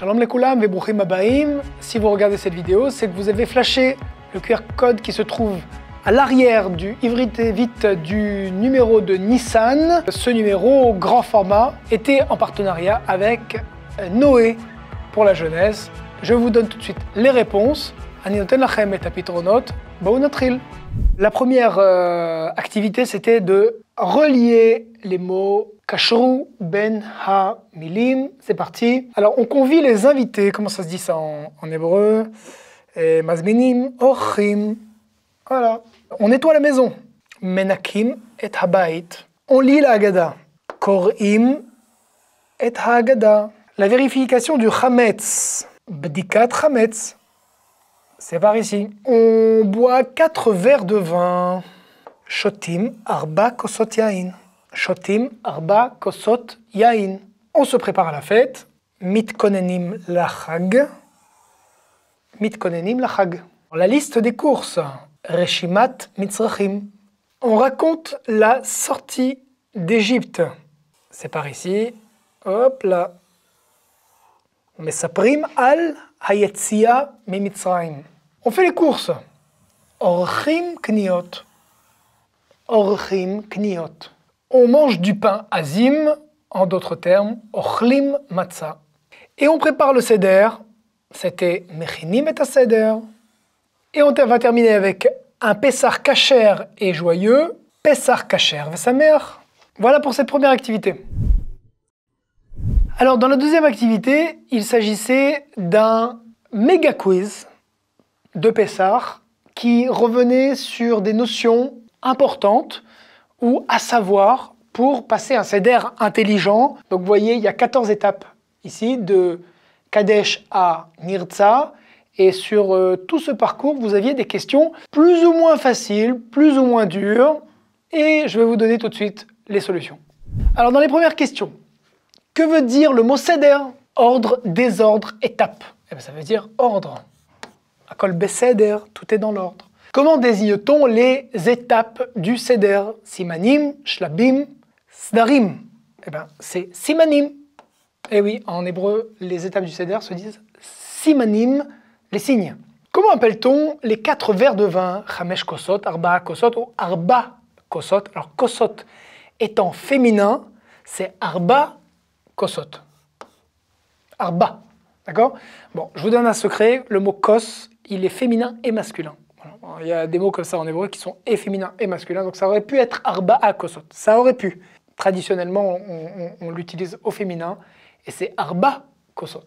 Shalom les Si vous regardez cette vidéo, c'est que vous avez flashé le QR code qui se trouve à l'arrière du Ivrité Vite du numéro de Nissan. Ce numéro grand format était en partenariat avec euh, Noé pour la jeunesse. Je vous donne tout de suite les réponses. La première euh, activité, c'était de relier les mots Kashrou ben ha milim. C'est parti. Alors, on convie les invités. Comment ça se dit ça en, en hébreu Mazminim ochim. Voilà. On nettoie la maison. Menakim et habait. On lit la Haggadah. Korim et Haggadah. La vérification du Hametz. Bdikat Hametz. C'est par ici. On boit quatre verres de vin. Shotim arba kosotiaïn shotim arba kosot yain. On se prépare à la fête. Mitkonenim lachag. Mitkonenim lachag. La liste des courses. Reshimat mitzrachim. On raconte la sortie d'Égypte. C'est par ici. Hop là. prime al hayetzia mimitzraim. On fait les courses. Orchim kniot. Orchim kniot. On mange du pain azim, en d'autres termes, ochlim matza. Et on prépare le seder, c'était mechinim et seder. Et on va terminer avec un pessar cachère et joyeux, pessar cachère sa mère. Voilà pour cette première activité. Alors dans la deuxième activité, il s'agissait d'un méga quiz de Pessar qui revenait sur des notions importantes ou à savoir pour passer un CEDER intelligent. Donc vous voyez, il y a 14 étapes ici, de Kadesh à Nirza. Et sur euh, tout ce parcours, vous aviez des questions plus ou moins faciles, plus ou moins dures. Et je vais vous donner tout de suite les solutions. Alors dans les premières questions, que veut dire le mot CEDER Ordre, désordre, étape. Eh bien, ça veut dire ordre. À colbe CEDER, tout est dans l'ordre. Comment désigne-t-on les étapes du seder Simanim, Shlabim, Sdarim Eh bien, c'est Simanim. Eh oui, en hébreu, les étapes du seder se disent Simanim, les signes. Comment appelle-t-on les quatre verres de vin Chamesh Kosot, Arba Kosot ou Arba Kosot Alors, Kosot étant féminin, c'est Arba Kosot. Arba. D'accord Bon, je vous donne un secret. Le mot kos, il est féminin et masculin. Il y a des mots comme ça en hébreu qui sont et féminins et masculins, donc ça aurait pu être arba'a kosot. Ça aurait pu. Traditionnellement, on, l'utilise au féminin et c'est arba kosot.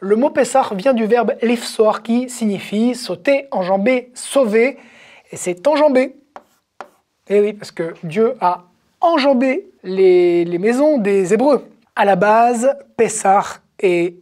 Le mot Pessar vient du verbe lifsoar qui signifie sauter, enjamber, sauver, et c'est enjamber. eh oui, parce que Dieu a enjambé les, maisons des Hébreux. À la base, Pessar est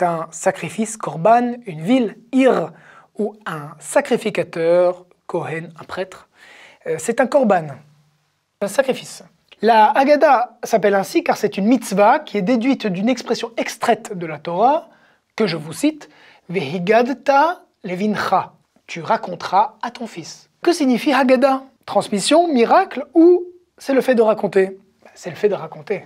un sacrifice, korban, une ville, ir, ou un sacrificateur, Kohen, un prêtre, euh, c'est un korban, un sacrifice. La Haggadah s'appelle ainsi car c'est une mitzvah qui est déduite d'une expression extraite de la Torah, que je vous cite, Vehigadta levincha, tu raconteras à ton fils. Que signifie Haggadah Transmission, miracle ou c'est le fait de raconter ben, C'est le fait de raconter.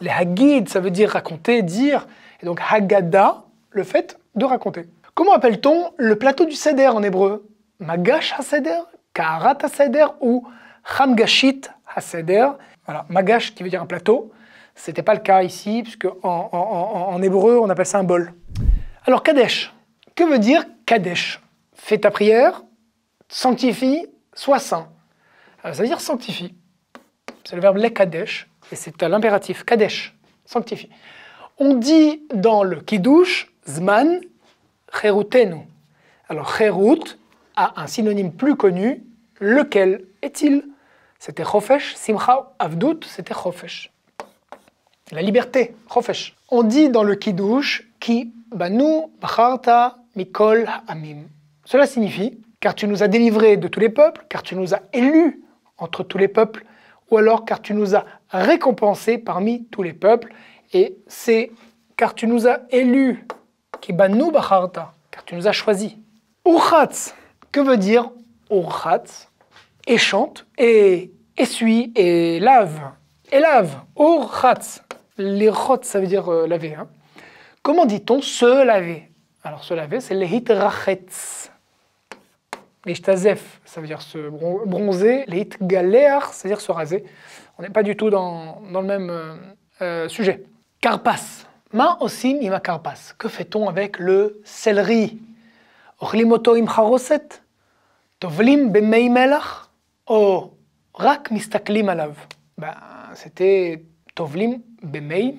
Les Haggid, ça veut dire raconter, dire, et donc Haggadah, le fait de raconter. Comment appelle-t-on le plateau du Seder en hébreu Magash HaSeder, Karat HaSeder ou Hamgashit HaSeder Voilà, Magash qui veut dire un plateau. Ce n'était pas le cas ici, puisque en, hébreu, on appelle ça un bol. Alors Kadesh, que veut dire Kadesh Fais ta prière, sanctifie, sois saint. Euh, ça veut dire sanctifie. C'est le verbe lekadesh, et c'est à l'impératif kadesh, sanctifie. On dit dans le kiddush, zman, Cherutenu. Alors Cherut a un synonyme plus connu, lequel est-il C'était Chofesh, Simcha Avdut, c'était Chofesh. La liberté, Chofesh. On dit dans le Kiddush, Ki Banu Bacharta Mikol Amim. Cela signifie, car tu nous as délivrés de tous les peuples, car tu nous as élus entre tous les peuples, ou alors car tu nous as récompensés parmi tous les peuples. Et c'est car tu nous as élus bannou bacharta, car tu nous as choisis. Urchatz, que veut dire Urchatz Et chante, et essuie, et lave, et lave. Urchatz, les ça veut dire euh, laver. Hein. Comment dit-on se laver Alors se laver, c'est lehit rachetz. azef, ça veut dire se bronzer. Lehit galer, c'est-à-dire se raser. On n'est pas du tout dans, dans le même euh, euh, sujet. Carpas, Ma osim imakarpas Que fait-on avec le céleri Orlimoto im charoset Tovlim bemei melach rak mistaklim alav ben, C'était tovlim bemei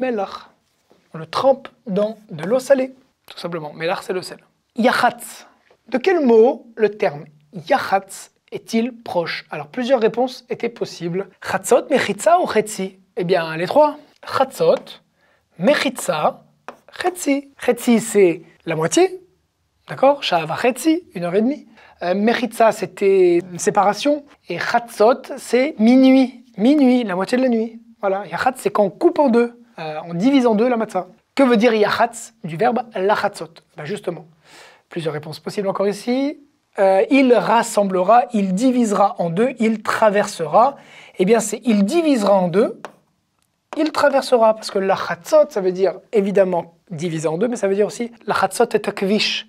On le trempe dans de l'eau salée, tout simplement. Melach, c'est le sel. Yachatz. De quel mot le terme yachatz est-il proche Alors, plusieurs réponses étaient possibles. Chatzot, mechitza ou chetzi Eh bien, les trois. Chatzot, Mechitsa, Chetzi. Chetzi, c'est la moitié, d'accord Shahava Chetzi, une heure et demie. Euh, c'était une euh, séparation. Et Chatzot, c'est minuit. Minuit, la moitié de la nuit. Voilà, Yachatz, c'est quand on coupe en deux, euh, on divise en deux la matinée. Que veut dire Yachatz du verbe Lachatzot ben bah, Justement, plusieurs réponses possibles encore ici. il rassemblera, il divisera en deux, il traversera. Eh bien, c'est il divisera en deux, il traversera, parce que la ça veut dire évidemment divisé en deux, mais ça veut dire aussi la khatsot et takvish,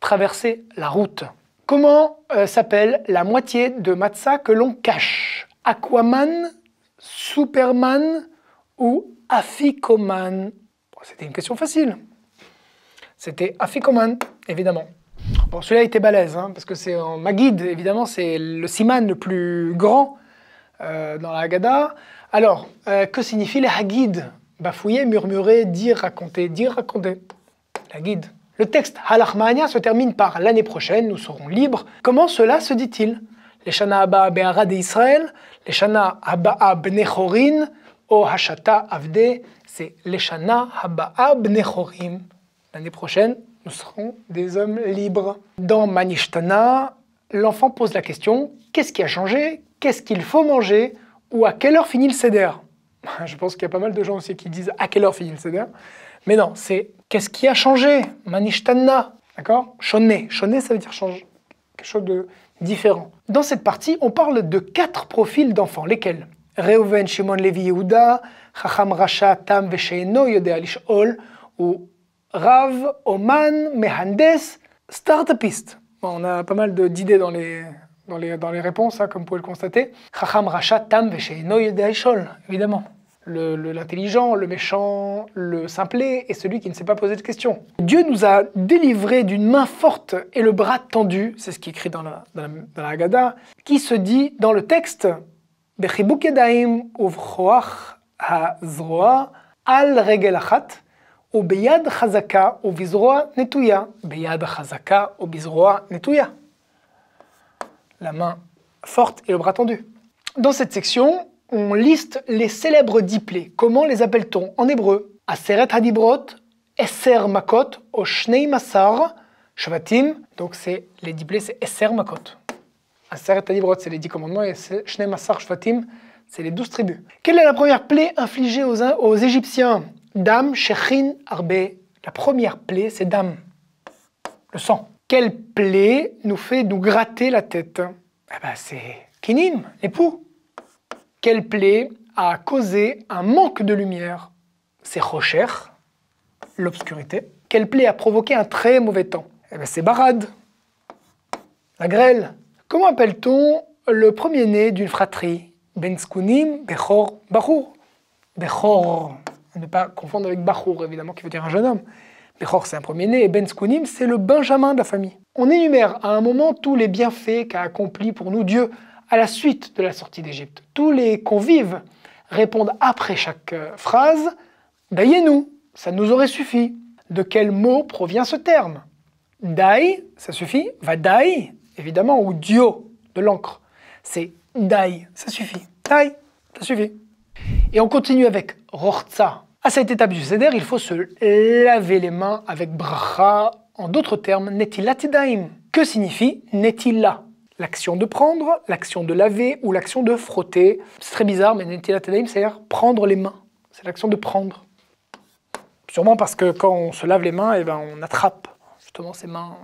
traverser la route. Comment euh, s'appelle la moitié de Matzah que l'on cache Aquaman, Superman ou Afikoman oh, C'était une question facile. C'était Afikoman, évidemment. Bon, celui-là était balèze, hein, parce que c'est en Maguide, évidemment, c'est le siman le plus grand euh, dans la Haggadah. Alors, euh, que signifie la Hagid? Bafouiller, murmurer, dire, raconter, dire, raconter. La guide. Le texte Halachmania se termine par l'année prochaine, nous serons libres. Comment cela se dit-il Les Shana Hashata Avde, c'est L'année prochaine, nous serons des hommes libres. Dans Manishtana, l'enfant pose la question qu'est-ce qui a changé Qu'est-ce qu'il faut manger ou à quelle heure finit le CDR Je pense qu'il y a pas mal de gens aussi qui disent à quelle heure finit le CDR. Mais non, c'est qu'est-ce qui a changé Manishtanna, d'accord Shonne. Shonne, ça veut dire changer quelque chose de différent. Dans cette partie, on parle de quatre profils d'enfants, lesquels Reuven, Shimon, Levi, Yehuda, Chacham, Rasha, Tam, Vesheino, Yodea, Ol, ou Rav, Oman, Mehandes, Startupist. on a pas mal d'idées dans les dans les, dans les réponses, hein, comme vous pouvez le constater. Chacham Rachat Tam évidemment. L'intelligent, le, le, le méchant, le simplé et celui qui ne s'est pas posé de questions. Dieu nous a délivrés d'une main forte et le bras tendu, c'est ce qui est écrit dans la, dans la, dans Haggadah, qui se dit dans le texte al regelachat ubeyad chazaka ubizroa netuya beyad chazaka ubizroa netuya la main forte et le bras tendu. Dans cette section, on liste les célèbres diplés. Comment les appelle-t-on en hébreu Aseret hadibrot, Esser makot, Oshnei masar, Shvatim. Donc c'est les diplés, c'est Esser makot. Aseret hadibrot, c'est les dix commandements, et Shnei masar, Shvatim, c'est les douze tribus. Quelle est la première plaie infligée aux, aux Égyptiens Dam, Shechin, Arbe. La première plaie, c'est Dam, le sang. Quelle plaie nous fait nous gratter la tête eh ben, C'est Kinim, l'époux. Quelle plaie a causé un manque de lumière C'est Rocher, l'obscurité. Quelle plaie a provoqué un très mauvais temps eh ben, C'est Barad, la grêle. Comment appelle-t-on le premier-né d'une fratrie Benskunim, Bechor, Bachur. Bechor, ne pas confondre avec Bachur, évidemment, qui veut dire un jeune homme. Bechor, c'est un premier-né, et Ben Skounim, c'est le benjamin de la famille. On énumère à un moment tous les bienfaits qu'a accomplis pour nous Dieu à la suite de la sortie d'Égypte. Tous les convives répondent après chaque euh, phrase Dayez-nous, ça nous aurait suffi. De quel mot provient ce terme Dai, ça suffit. dai, évidemment, ou dio, de l'encre. C'est dai, ça suffit. Dai, ça suffit. Et on continue avec Rortza ». À cette étape du seder, il faut se laver les mains avec bras En d'autres termes, netilatida'im. Que signifie netila L'action de prendre, l'action de laver ou l'action de frotter. C'est très bizarre, mais netilatida'im, c'est-à-dire prendre les mains. C'est l'action de prendre. Sûrement parce que quand on se lave les mains, eh ben, on attrape justement ses mains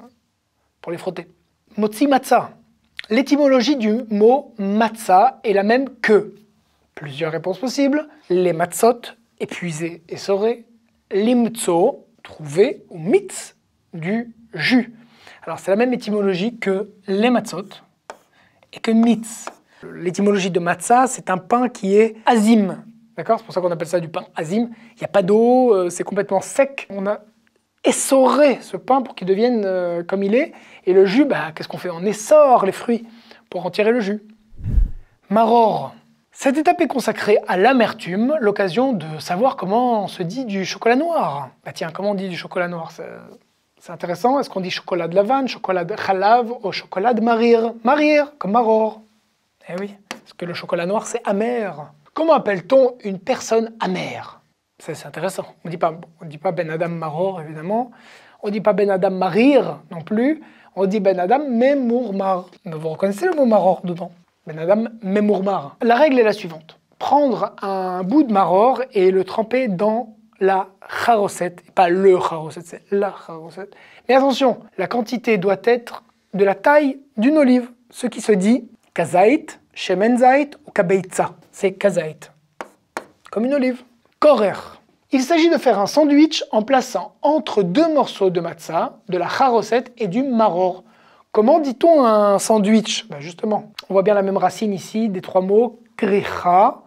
pour les frotter. Motsi matza. L'étymologie du mot matza est la même que plusieurs réponses possibles. Les matzot, épuiser, essoré, limtso, trouvé ou mitz, du jus. Alors c'est la même étymologie que les matzot et que mitz. L'étymologie de matzah, c'est un pain qui est azim. D'accord C'est pour ça qu'on appelle ça du pain azim. Il n'y a pas d'eau, euh, c'est complètement sec. On a essoré ce pain pour qu'il devienne euh, comme il est. Et le jus, bah, qu'est-ce qu'on fait On essore les fruits pour en tirer le jus. Maror, cette étape est consacrée à l'amertume, l'occasion de savoir comment on se dit du chocolat noir. Bah tiens, comment on dit du chocolat noir C'est intéressant. Est-ce qu'on dit chocolat de lavande, chocolat de halav ou chocolat de marir Marir, comme maror. Eh oui, parce que le chocolat noir, c'est amer. Comment appelle-t-on une personne amère c'est intéressant. On ne dit pas Ben Adam Maror, évidemment. On ne dit pas Ben Adam Marir non plus. On dit Ben Adam mar ». Vous reconnaissez le mot Maror dedans Madame Memourmar. La règle est la suivante. Prendre un bout de maror et le tremper dans la charosette, pas le charosette, c'est la charosette. Mais attention, la quantité doit être de la taille d'une olive, ce qui se dit kazait, shemenzait ou kabeitza. C'est kazait, comme une olive. Korer. Il s'agit de faire un sandwich en plaçant entre deux morceaux de matzah, de la charosette et du maror. Comment dit-on un sandwich ben, Justement, on voit bien la même racine ici des trois mots kricha,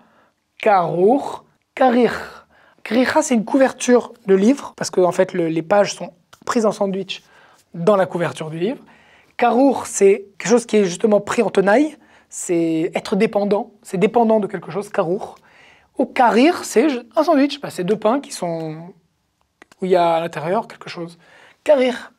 karur, karir. Kricha, c'est une couverture de livre, parce que en fait, les pages sont prises en sandwich dans la couverture du livre. Karour, c'est quelque chose qui est justement pris en tenaille, c'est être dépendant, c'est dépendant de quelque chose, karour. Au karir, c'est un sandwich, bah, c'est deux pains qui sont où il y a à l'intérieur quelque chose. Karir.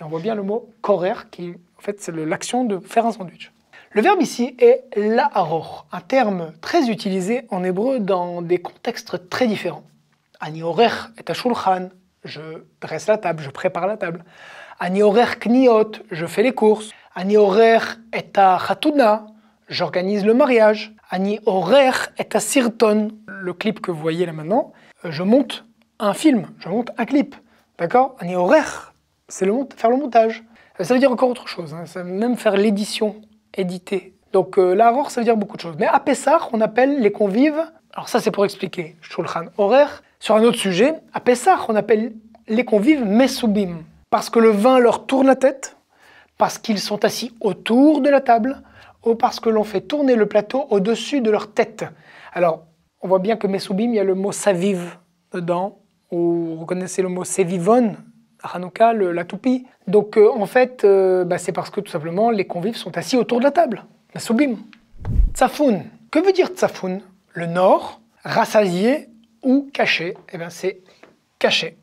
Et on voit bien le mot korer qui en fait, c'est l'action de faire un sandwich. Le verbe ici est la'aror, un terme très utilisé en hébreu dans des contextes très différents. Ani orer est à shulchan, je dresse la table, je prépare la table. Ani orer kniot, je fais les courses. Ani orer est à j'organise le mariage. Ani orer est à sirton, le clip que vous voyez là maintenant, je monte un film, je monte un clip. D'accord Ani orer, c'est faire le montage. Euh, ça veut dire encore autre chose. Hein. Ça veut même faire l'édition, éditer. Donc euh, ça veut dire beaucoup de choses. Mais à Pessah, on appelle les convives, alors ça c'est pour expliquer Shulchan horer, Sur un autre sujet, à Pessah, on appelle les convives Mesubim parce que le vin leur tourne la tête, parce qu'ils sont assis autour de la table, ou parce que l'on fait tourner le plateau au-dessus de leur tête. Alors, on voit bien que Mesubim, il y a le mot saviv dedans, ou vous reconnaissez le mot Sevivon Hanouka, la toupie. Donc euh, en fait, euh, bah, c'est parce que tout simplement les convives sont assis autour de la table. soubim. Tsafoun. Que veut dire tsafoun Le nord, rassasié ou caché. Eh bien c'est caché.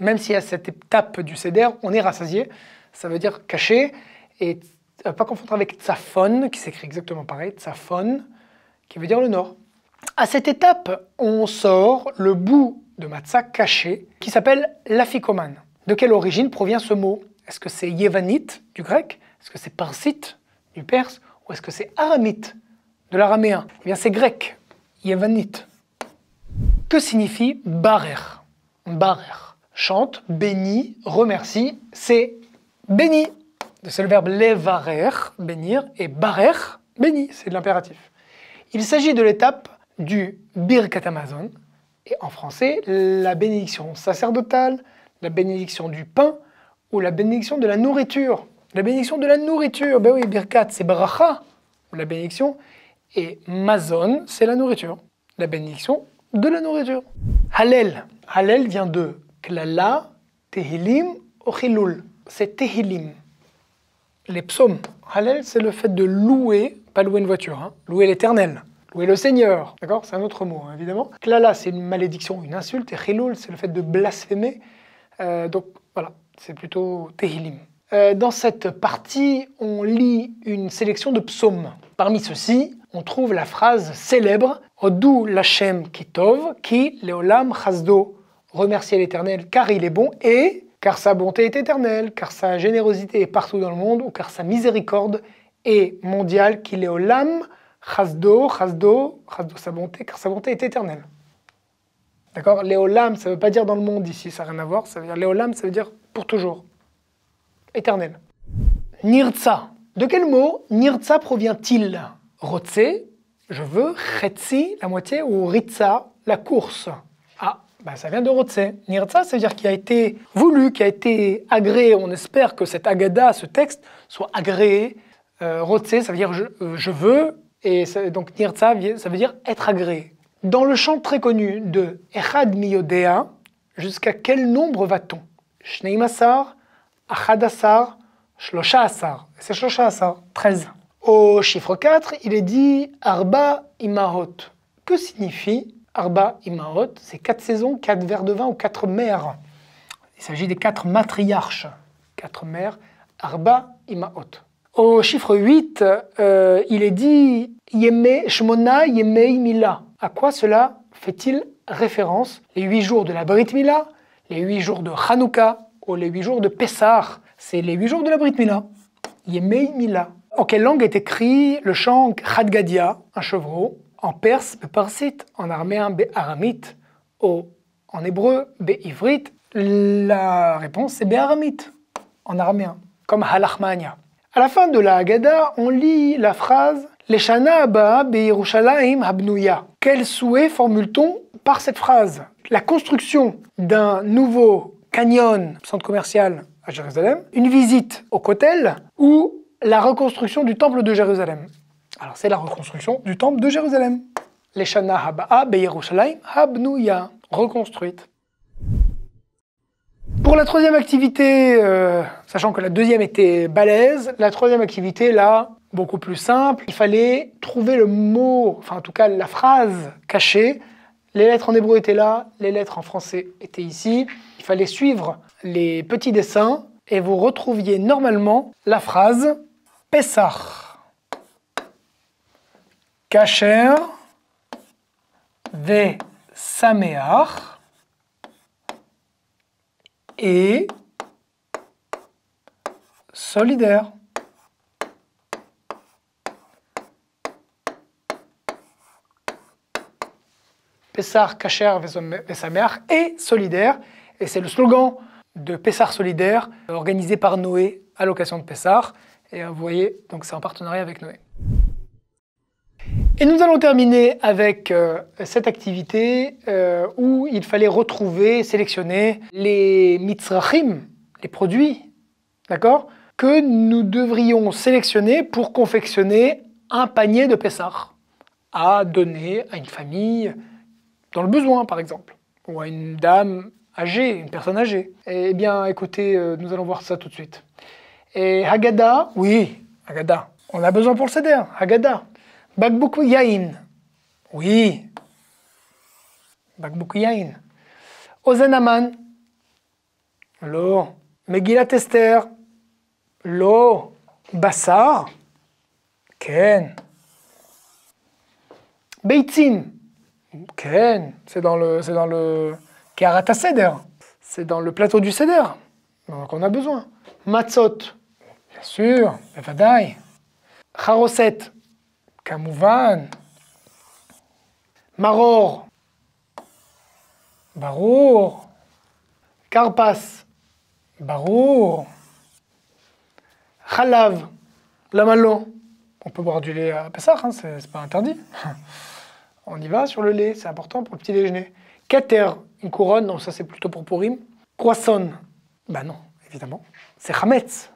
Même si à cette étape du CDR, on est rassasié, ça veut dire caché. Et euh, pas confondre avec tsafon, qui s'écrit exactement pareil, tsafon, qui veut dire le nord. À cette étape, on sort le bout de matzah caché qui s'appelle l'afikoman. De quelle origine provient ce mot Est-ce que c'est yévanite du grec Est-ce que c'est parsite du perse Ou est-ce que c'est aramite de l'araméen Eh bien c'est grec, yévanite. Que signifie barer Barer. Chante, bénit, remercie, c'est béni. C'est le verbe levarer, bénir, et barer, béni, c'est de l'impératif. Il s'agit de l'étape du birkat Amazon, et en français, la bénédiction sacerdotale, la bénédiction du pain ou la bénédiction de la nourriture La bénédiction de la nourriture, ben oui, birkat, c'est bracha, la bénédiction, et mazon, c'est la nourriture. La bénédiction de la nourriture. Halel. Halel vient de klala, tehilim, ochilul. C'est tehilim. Les psaumes. Halel, c'est le fait de louer, pas louer une voiture, hein, louer l'éternel. Louer le Seigneur, d'accord C'est un autre mot, hein, évidemment. Klala, c'est une malédiction, une insulte. Et Khilul, c'est le fait de blasphémer. Euh, donc voilà, c'est plutôt Tehilim. Euh, dans cette partie, on lit une sélection de psaumes. Parmi ceux-ci, on trouve la phrase célèbre Odou Lachem Kitov, qui Leolam remercier l'Éternel car il est bon et car sa bonté est éternelle, car sa générosité est partout dans le monde ou car sa miséricorde est mondiale, qui Leolam Chazdo, Chazdo, Chazdo sa bonté, car sa bonté est éternelle. D'accord Léolam, ça ne veut pas dire dans le monde ici, ça n'a rien à voir. Ça veut dire Léolam, ça veut dire pour toujours, éternel. Nirza. De quel mot Nirza provient-il Rotse, je veux. Retsi? la moitié. Ou Ritsa, la course. Ah, bah ça vient de Rotse. Nirza, ça veut dire qui a été voulu, qui a été agréé. On espère que cette agada, ce texte, soit agréé. Euh, Rotze, ça veut dire je, euh, veux. Et donc Nirza, ça veut dire être agréé. Dans le chant très connu de Echad Miyodea, jusqu'à quel nombre va-t-on Shneimasar, Achadasar, C'est 13. Au chiffre 4, il est dit Arba Imahot. Que signifie Arba Imahot C'est quatre saisons, quatre verres de vin ou quatre mères. Il s'agit des quatre matriarches. Quatre mères, Arba Imahot. Au chiffre 8, euh, il est dit Yeme Shmona Yemei Mila. À quoi cela fait-il référence Les huit jours de la Brit Mila, les huit jours de Hanouka ou les huit jours de Pessah C'est les huit jours de la Brit Mila. Yemei Mila. En quelle langue est écrit le chant Khadgadia, un chevreau En perse, beparsite, en arméen, béharamite ou en hébreu, Béivrit. La réponse est béharamite en arméen, comme Halachmania. À la fin de la Haggadah, on lit la phrase les Shana Habnouya. Quel souhait formule-t-on par cette phrase La construction d'un nouveau canyon, centre commercial à Jérusalem, une visite au Kotel ou la reconstruction du temple de Jérusalem. Alors c'est la reconstruction du temple de Jérusalem. Les Shana Haba'a Beyerushalayim reconstruite. Pour la troisième activité, euh, sachant que la deuxième était balèze, la troisième activité, là, beaucoup plus simple. Il fallait trouver le mot, enfin en tout cas la phrase cachée. Les lettres en hébreu étaient là, les lettres en français étaient ici. Il fallait suivre les petits dessins et vous retrouviez normalement la phrase Pessah. Kacher ve sameach et solidaire. Pessar Kacher Vesamer et solidaire. Et c'est le slogan de Pessar Solidaire, organisé par Noé à l'occasion de Pessar. Et euh, vous voyez, donc c'est en partenariat avec Noé. Et nous allons terminer avec euh, cette activité euh, où il fallait retrouver, sélectionner les mitzrachim, les produits, d'accord Que nous devrions sélectionner pour confectionner un panier de Pessar à donner à une famille, dans le besoin, par exemple, ou à une dame âgée, une personne âgée. Eh bien, écoutez, euh, nous allons voir ça tout de suite. Et Haggadah, oui, Haggadah. On a besoin pour le céder, Haggadah. Bakbuku oui. Bagbuk Ozenaman, lo. Megillat tester. lo. Bassar, Ken. Beitzin, Ken, c'est dans le, c'est dans le c'est dans le plateau du Seder. Donc on a besoin. Matzot, bien sûr, Bevadai. Haroset, kamouvan. Maror, Barour. Karpas, Barour. Khalav, Lamalo. On peut boire du lait à Pessah, hein, c'est, pas interdit. On y va sur le lait, c'est important pour le petit déjeuner. Kater, une couronne, non, ça c'est plutôt pour Purim. Croissant, bah non, évidemment, c'est Hametz.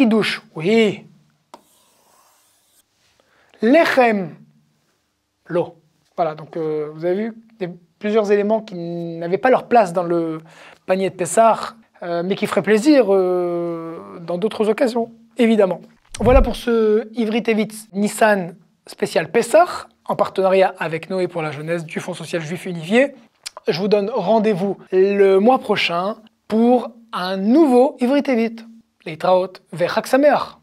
douche, oui. Lechem, l'eau. Voilà, donc euh, vous avez vu plusieurs éléments qui n'avaient pas leur place dans le panier de Pessar, euh, mais qui feraient plaisir euh, dans d'autres occasions, évidemment. Voilà pour ce Ivry Nissan spécial Pessar en partenariat avec Noé pour la jeunesse du Fonds social juif unifié. Je vous donne rendez-vous le mois prochain pour un nouveau Ivry Tevit. Les Traotes vers